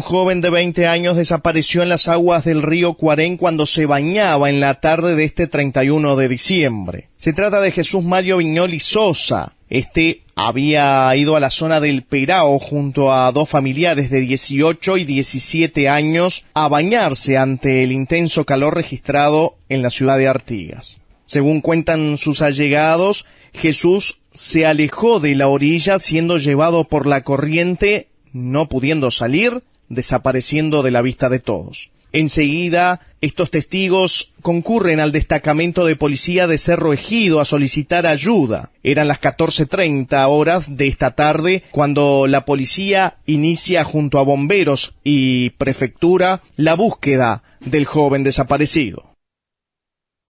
Un joven de 20 años desapareció en las aguas del río Cuarén cuando se bañaba en la tarde de este 31 de diciembre. Se trata de Jesús Mario Viñoli Sosa. Este había ido a la zona del Perao junto a dos familiares de 18 y 17 años a bañarse ante el intenso calor registrado en la ciudad de Artigas. Según cuentan sus allegados, Jesús se alejó de la orilla siendo llevado por la corriente, no pudiendo salir desapareciendo de la vista de todos. Enseguida, estos testigos concurren al destacamento de policía de Cerro Ejido a solicitar ayuda. Eran las 14.30 horas de esta tarde cuando la policía inicia junto a bomberos y prefectura la búsqueda del joven desaparecido.